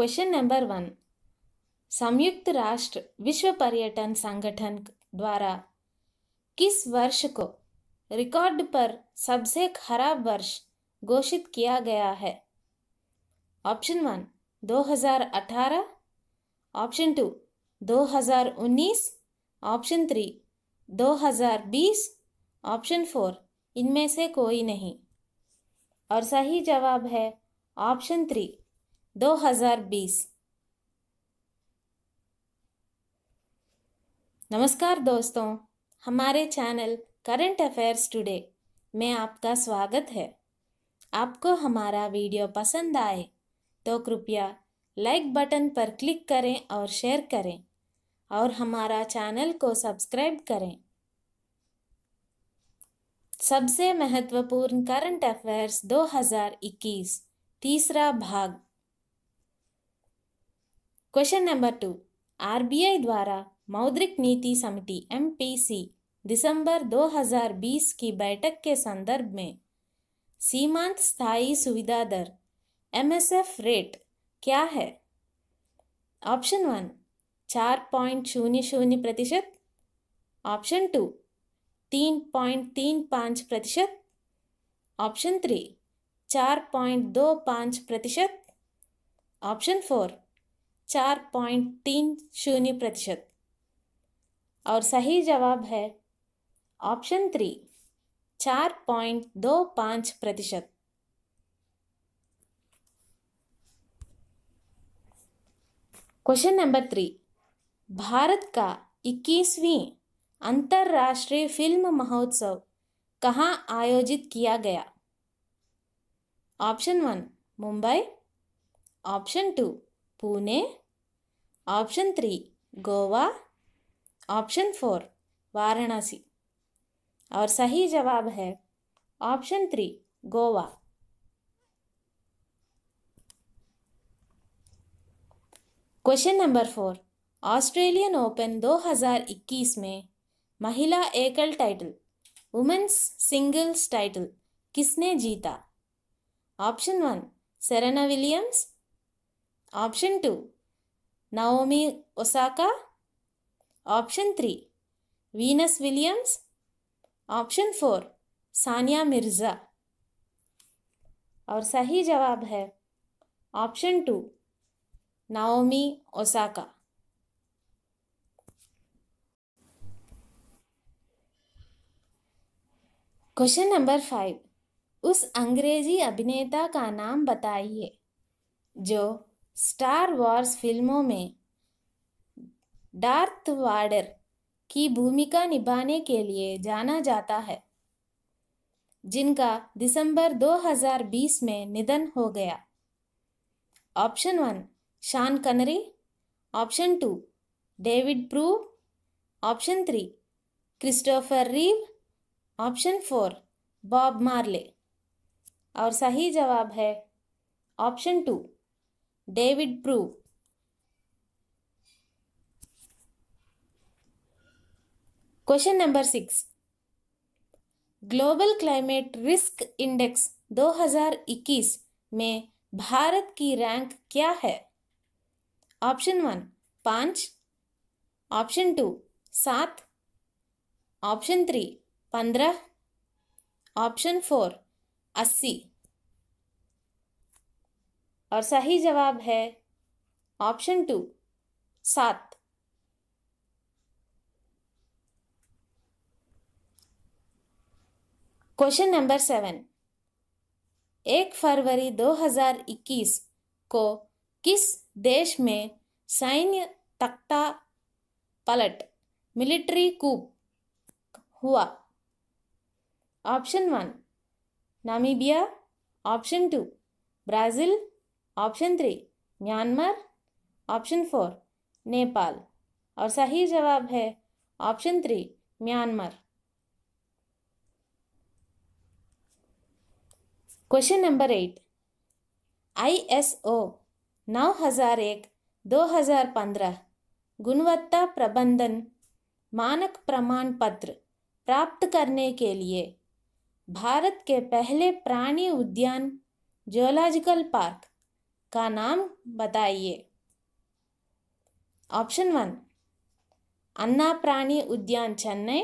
Question number one संयुक्त राष्ट्र विश्व पर्यटन संगठन द्वारा किस वर्ष को रिकॉर्ड पर सबसे खराब वर्ष घोषित किया गया है option one 2018 option two 2019 option three 2020 option four इनमें से कोई नहीं और सही जवाब है ऑप्शन थ्री दो हजार बीस नमस्कार दोस्तों हमारे चैनल करंट अफेयर्स टुडे में आपका स्वागत है आपको हमारा वीडियो पसंद आए तो कृपया लाइक बटन पर क्लिक करें और शेयर करें और हमारा चैनल को सब्सक्राइब करें सबसे महत्वपूर्ण करंट अफेयर्स 2021 तीसरा भाग क्वेश्चन नंबर टू आरबीआई द्वारा मौद्रिक नीति समिति एमपीसी दिसंबर 2020 की बैठक के संदर्भ में सीमांत स्थायी सुविधा दर एमएसएफ रेट क्या है ऑप्शन वन चार पॉइंट शून्य शून्य प्रतिशत ऑप्शन टू तीन पॉइंट तीन पाँच प्रतिशत ऑप्शन थ्री चार पॉइंट दो पाँच प्रतिशत ऑप्शन फोर चार पॉइंट तीन शून्य प्रतिशत और सही जवाब है ऑप्शन थ्री चार पॉइंट दो पाँच प्रतिशत क्वेश्चन नंबर थ्री भारत का इक्कीसवीं अंतर्राष्ट्रीय फिल्म महोत्सव कहाँ आयोजित किया गया option one Mumbai option two Pune option three Goa option four Varanasi और सही जवाब है option three Goa question number four Australian Open 2021 में महिला एकल टाइटल वुमेन्स सिंगल्स टाइटल किसने जीता option one Serena Williams option two Naomi Osaka option three Venus Williams option four Sania Mirza और सही जवाब है option two Naomi Osaka question number five उस अंग्रेजी अभिनेता का नाम बताइए जो स्टार वॉर्स फिल्मों में डार्थ वाडर की भूमिका निभाने के लिए जाना जाता है जिनका दिसंबर 2020 में निधन हो गया option one Sean Connery option two David Prue option three Christopher Reeve option four Bob Marley और सही जवाब है option two David Prue. Question number 6. Global climate risk index 2021 में भारत की रैंक क्या है ऑप्शन वन पांच ऑप्शन टू सात ऑप्शन थ्री पंद्रह ऑप्शन फोर अस्सी और सही जवाब है ऑप्शन टू सात क्वेश्चन नंबर सेवन एक फरवरी 2021 को किस देश में सैन्य तख्ता पलट मिलिट्री कूप हुआ option one Namibia option two Brazil option three Myanmar option four Nepal और सही जवाब है option three Myanmar question number eight I S O नौ हजार एक दो हजार पंद्रह गुणवत्ता प्रबंधन मानक प्रमाण पत्र प्राप्त करने के लिए भारत के पहले प्राणी उद्यान जियोलॉजिकल पार्क का नाम बताइए ऑप्शन वन अन्ना प्राणी उद्यान चेन्नई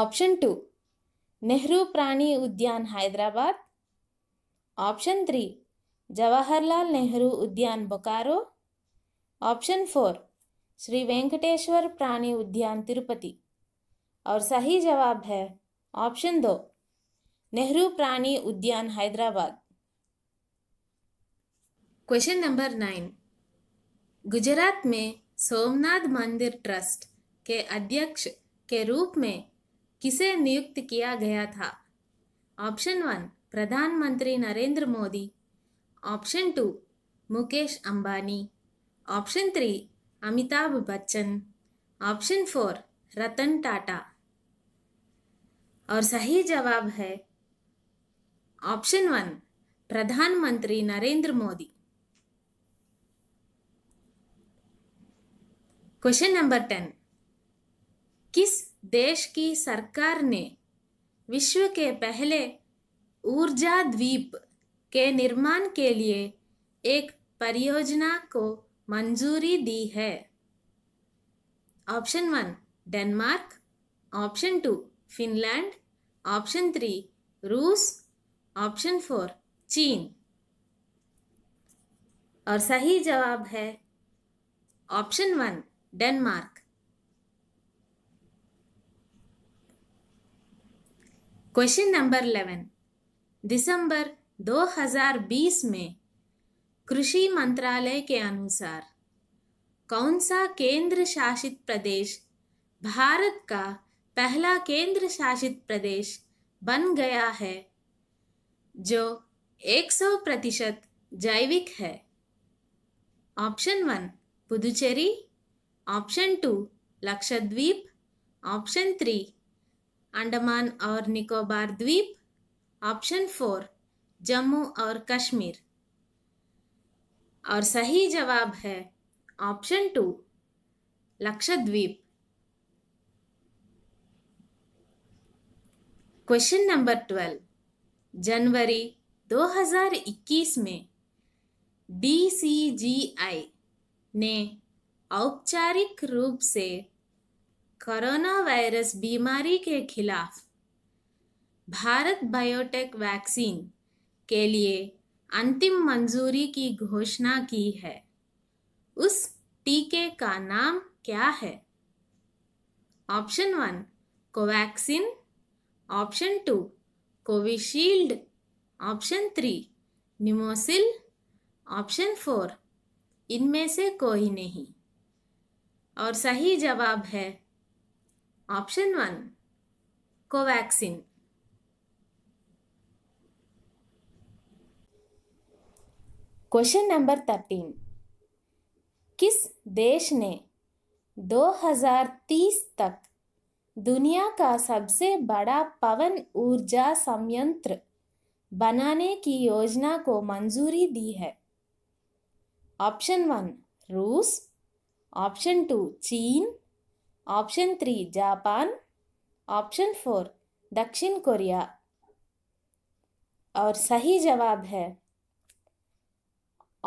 ऑप्शन टू नेहरू प्राणी उद्यान हैदराबाद ऑप्शन थ्री जवाहरलाल नेहरू उद्यान बोकारो ऑप्शन फोर श्री वेंकटेश्वर प्राणी उद्यान तिरुपति और सही जवाब है ऑप्शन दो नेहरू प्राणी उद्यान Hyderabad question number nine Gujarat में सोमनाथ मंदिर ट्रस्ट के अध्यक्ष के रूप में किसे नियुक्त किया गया था ऑप्शन वन प्रधानमंत्री Narendra Modi option two Mukesh Ambani option three Amitabh Bachchan option four Ratan Tata और सही जवाब है ऑप्शन वन प्रधानमंत्री Narendra Modi question number ten किस देश की सरकार ने विश्व के पहले ऊर्जा द्वीप के निर्माण के लिए एक परियोजना को मंजूरी दी है option one Denmark option two Finland option three रूस ऑप्शन फोर चीन और सही जवाब है option one Denmark question number eleven दिसंबर 2020 में कृषि मंत्रालय के अनुसार कौन सा केंद्र शासित प्रदेश भारत का पहला केंद्र शासित प्रदेश बन गया है जो 100 प्रतिशत जैविक है option one Puducherry option two Lakshadweep option three Andaman और निकोबार द्वीप ऑप्शन फोर जम्मू और कश्मीर और सही जवाब है option two Lakshadweep question number twelve जनवरी 2021 में डी ने औपचारिक रूप से कोरोना वायरस बीमारी के खिलाफ भारत बायोटेक वैक्सीन के लिए अंतिम मंजूरी की घोषणा की है उस टीके का नाम क्या है option one Covaxin option two Covishield option three निमोसिल ऑप्शन फोर इनमें से कोई नहीं और सही जवाब है option one Covaxin question number thirteen किस देश ने 2030 तक दुनिया का सबसे बड़ा पवन ऊर्जा संयंत्र बनाने की योजना को मंजूरी दी है ऑप्शन वन रूस ऑप्शन टू चीन option three Japan option four दक्षिण कोरिया और सही जवाब है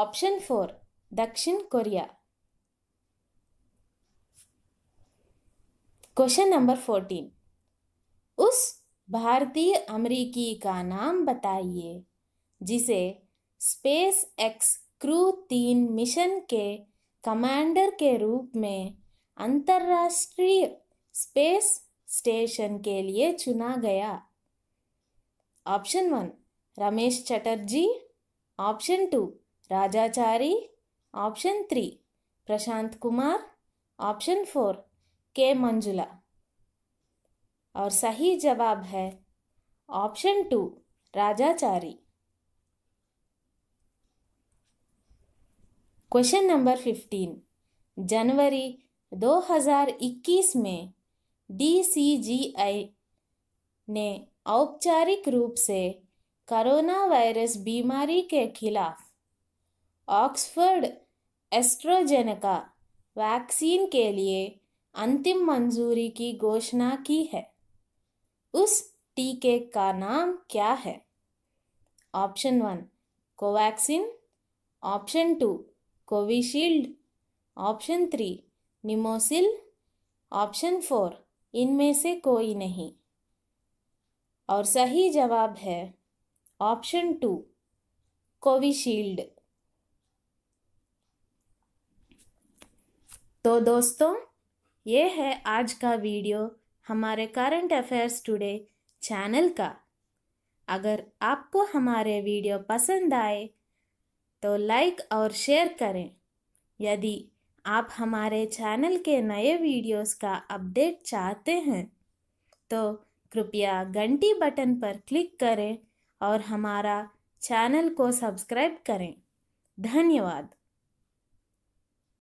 ऑप्शन फोर दक्षिण कोरिया क्वेश्चन नंबर फोर्टीन उस भारतीय अमरीकी का नाम बताइए जिसे स्पेस एक्स क्रू तीन मिशन के कमांडर के रूप में अंतर्राष्ट्रीय स्पेस स्टेशन के लिए चुना गया option one Ramesh Chatterjee option two Rajachari option three Prashant Kumar option four K Manjula और सही जवाब है option two Rajachari question number fifteen जनवरी 2021 में डीसीजीआई ने औपचारिक रूप से कोरोना वायरस बीमारी के खिलाफ ऑक्सफर्ड एस्ट्रोजेनेका वैक्सीन के लिए अंतिम मंजूरी की घोषणा की है उस टीके का नाम क्या है option one Covaxin option two Covishield option three निमोसिल ऑप्शन फोर इनमें से कोई नहीं और सही जवाब है ऑप्शन टू कोविशील्ड तो दोस्तों ये है आज का वीडियो हमारे करंट अफेयर्स टुडे चैनल का अगर आपको हमारे वीडियो पसंद आए तो लाइक और शेयर करें यदि आप हमारे चैनल के नए वीडियोस का अपडेट चाहते हैं तो कृपया घंटी बटन पर क्लिक करें और हमारा चैनल को सब्सक्राइब करें धन्यवाद